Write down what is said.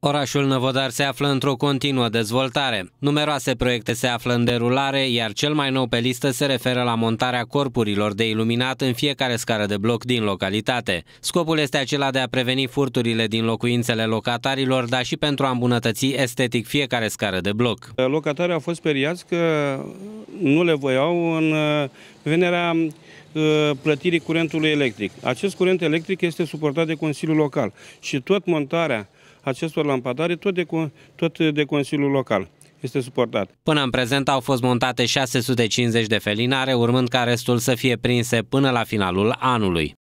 Orașul Năvodar se află într-o continuă dezvoltare. Numeroase proiecte se află în derulare, iar cel mai nou pe listă se referă la montarea corpurilor de iluminat în fiecare scară de bloc din localitate. Scopul este acela de a preveni furturile din locuințele locatarilor, dar și pentru a îmbunătăți estetic fiecare scară de bloc. Locatarii au fost speriați că nu le voiau în uh, venerea uh, plătirii curentului electric. Acest curent electric este suportat de Consiliul Local și tot montarea acestor lampadare tot de, tot de Consiliul Local este suportat. Până în prezent au fost montate 650 de felinare, urmând ca restul să fie prinse până la finalul anului.